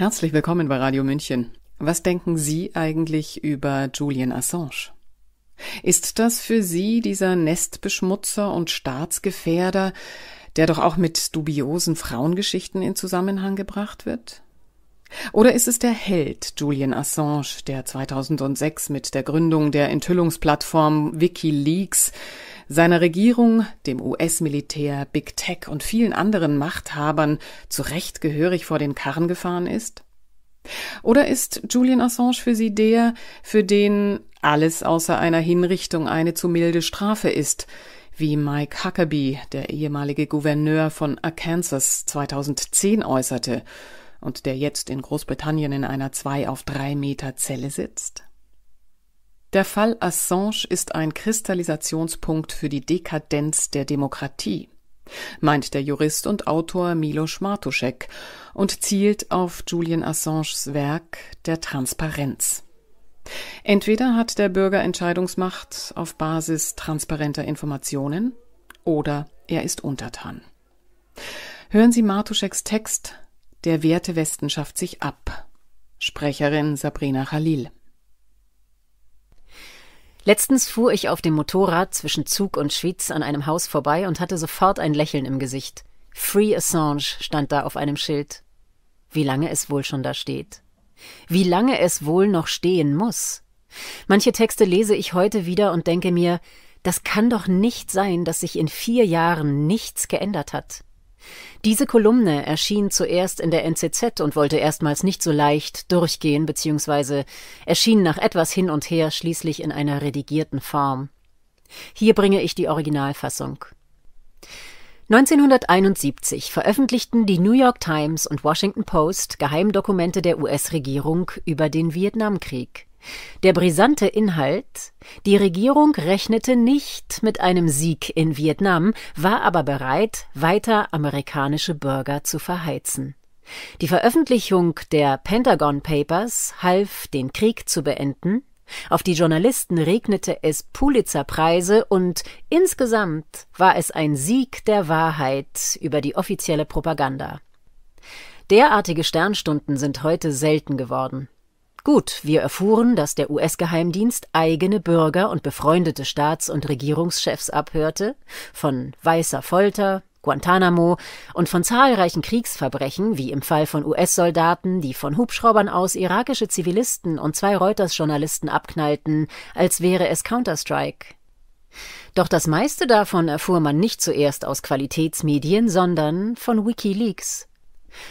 Herzlich willkommen bei Radio München. Was denken Sie eigentlich über Julian Assange? Ist das für Sie dieser Nestbeschmutzer und Staatsgefährder, der doch auch mit dubiosen Frauengeschichten in Zusammenhang gebracht wird? Oder ist es der Held Julian Assange, der 2006 mit der Gründung der Enthüllungsplattform Wikileaks seiner Regierung, dem US-Militär, Big Tech und vielen anderen Machthabern zu Recht gehörig vor den Karren gefahren ist? Oder ist Julian Assange für Sie der, für den alles außer einer Hinrichtung eine zu milde Strafe ist, wie Mike Huckabee, der ehemalige Gouverneur von Arkansas, 2010 äußerte und der jetzt in Großbritannien in einer zwei auf drei Meter Zelle sitzt? Der Fall Assange ist ein Kristallisationspunkt für die Dekadenz der Demokratie, meint der Jurist und Autor Milos Martuschek und zielt auf Julian Assanges Werk der Transparenz. Entweder hat der Bürger Entscheidungsmacht auf Basis transparenter Informationen oder er ist Untertan. Hören Sie Martuscheks Text der schafft sich ab. Sprecherin Sabrina Khalil. Letztens fuhr ich auf dem Motorrad zwischen Zug und Schwyz an einem Haus vorbei und hatte sofort ein Lächeln im Gesicht. Free Assange stand da auf einem Schild. Wie lange es wohl schon da steht. Wie lange es wohl noch stehen muss. Manche Texte lese ich heute wieder und denke mir, das kann doch nicht sein, dass sich in vier Jahren nichts geändert hat. Diese Kolumne erschien zuerst in der NZZ und wollte erstmals nicht so leicht durchgehen, beziehungsweise erschien nach etwas hin und her schließlich in einer redigierten Form. Hier bringe ich die Originalfassung. 1971 veröffentlichten die New York Times und Washington Post Geheimdokumente der US-Regierung über den Vietnamkrieg. Der brisante Inhalt Die Regierung rechnete nicht mit einem Sieg in Vietnam, war aber bereit, weiter amerikanische Bürger zu verheizen. Die Veröffentlichung der Pentagon Papers half, den Krieg zu beenden, auf die Journalisten regnete es Pulitzerpreise und insgesamt war es ein Sieg der Wahrheit über die offizielle Propaganda. Derartige Sternstunden sind heute selten geworden. Gut, wir erfuhren, dass der US-Geheimdienst eigene Bürger und befreundete Staats- und Regierungschefs abhörte, von weißer Folter, Guantanamo und von zahlreichen Kriegsverbrechen, wie im Fall von US-Soldaten, die von Hubschraubern aus irakische Zivilisten und zwei Reuters-Journalisten abknallten, als wäre es Counter-Strike. Doch das meiste davon erfuhr man nicht zuerst aus Qualitätsmedien, sondern von Wikileaks.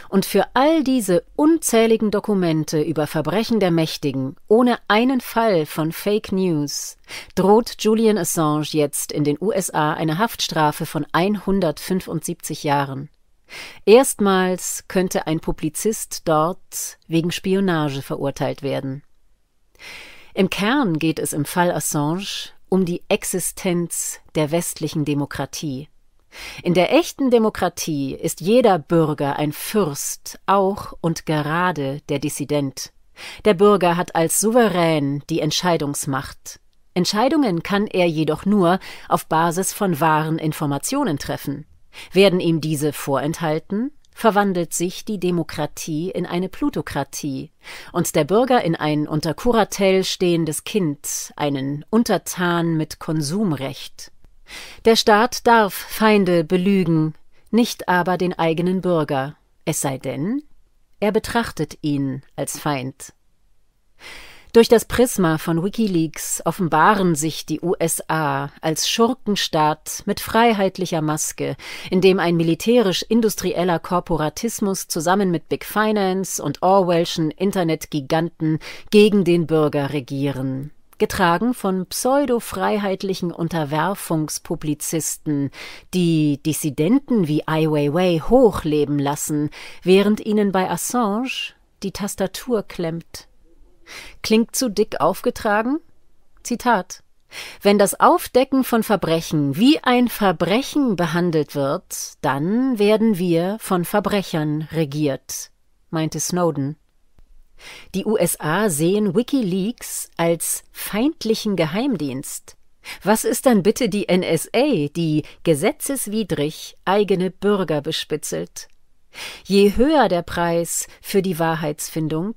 Und für all diese unzähligen Dokumente über Verbrechen der Mächtigen, ohne einen Fall von Fake News, droht Julian Assange jetzt in den USA eine Haftstrafe von 175 Jahren. Erstmals könnte ein Publizist dort wegen Spionage verurteilt werden. Im Kern geht es im Fall Assange um die Existenz der westlichen Demokratie. In der echten Demokratie ist jeder Bürger ein Fürst, auch und gerade der Dissident. Der Bürger hat als Souverän die Entscheidungsmacht. Entscheidungen kann er jedoch nur auf Basis von wahren Informationen treffen. Werden ihm diese vorenthalten, verwandelt sich die Demokratie in eine Plutokratie und der Bürger in ein unter Kuratell stehendes Kind, einen Untertan mit Konsumrecht. Der Staat darf Feinde belügen, nicht aber den eigenen Bürger, es sei denn, er betrachtet ihn als Feind. Durch das Prisma von Wikileaks offenbaren sich die USA als Schurkenstaat mit freiheitlicher Maske, in dem ein militärisch-industrieller Korporatismus zusammen mit Big Finance und Orwellschen Internetgiganten gegen den Bürger regieren getragen von pseudo-freiheitlichen Unterwerfungspublizisten, die Dissidenten wie Ai Weiwei hochleben lassen, während ihnen bei Assange die Tastatur klemmt. Klingt zu dick aufgetragen? Zitat wenn das Aufdecken von Verbrechen wie ein Verbrechen behandelt wird, dann werden wir von Verbrechern regiert, meinte Snowden. Die USA sehen Wikileaks als feindlichen Geheimdienst. Was ist dann bitte die NSA, die gesetzeswidrig eigene Bürger bespitzelt? Je höher der Preis für die Wahrheitsfindung,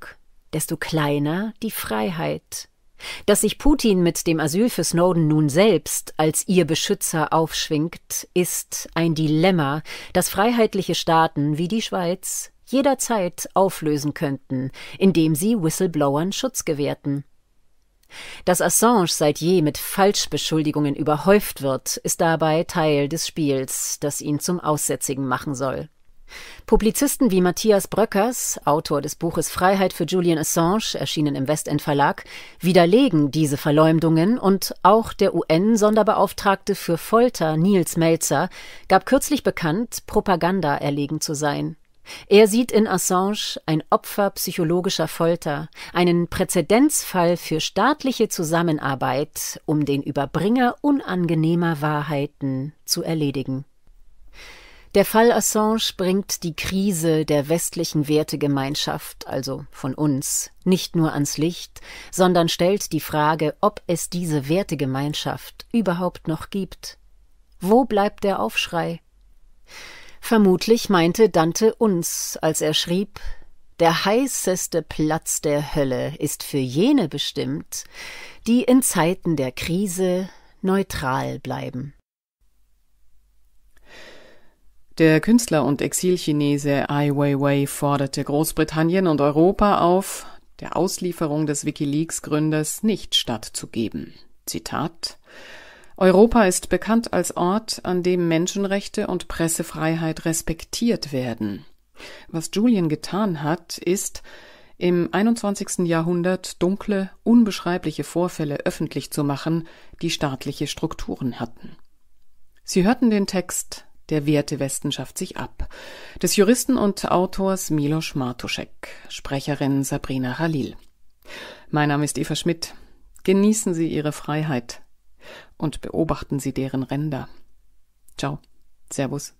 desto kleiner die Freiheit. Dass sich Putin mit dem Asyl für Snowden nun selbst als ihr Beschützer aufschwingt, ist ein Dilemma, das freiheitliche Staaten wie die Schweiz jederzeit auflösen könnten, indem sie Whistleblowern Schutz gewährten. Dass Assange seit je mit Falschbeschuldigungen überhäuft wird, ist dabei Teil des Spiels, das ihn zum Aussätzigen machen soll. Publizisten wie Matthias Bröckers, Autor des Buches Freiheit für Julian Assange, erschienen im Westend Verlag, widerlegen diese Verleumdungen und auch der UN-Sonderbeauftragte für Folter Niels Melzer gab kürzlich bekannt, Propaganda erlegen zu sein. Er sieht in Assange ein Opfer psychologischer Folter, einen Präzedenzfall für staatliche Zusammenarbeit, um den Überbringer unangenehmer Wahrheiten zu erledigen. Der Fall Assange bringt die Krise der westlichen Wertegemeinschaft, also von uns, nicht nur ans Licht, sondern stellt die Frage, ob es diese Wertegemeinschaft überhaupt noch gibt. Wo bleibt der Aufschrei? Vermutlich meinte Dante uns, als er schrieb Der heißeste Platz der Hölle ist für jene bestimmt, die in Zeiten der Krise neutral bleiben. Der Künstler und Exilchinese Ai Weiwei forderte Großbritannien und Europa auf, der Auslieferung des Wikileaks Gründers nicht stattzugeben. Zitat Europa ist bekannt als Ort, an dem Menschenrechte und Pressefreiheit respektiert werden. Was Julian getan hat, ist, im 21. Jahrhundert dunkle, unbeschreibliche Vorfälle öffentlich zu machen, die staatliche Strukturen hatten. Sie hörten den Text Der Wertewesten schafft sich ab des Juristen und Autors Milos Martuschek, Sprecherin Sabrina Halil. Mein Name ist Eva Schmidt. Genießen Sie Ihre Freiheit und beobachten Sie deren Ränder. Ciao. Servus.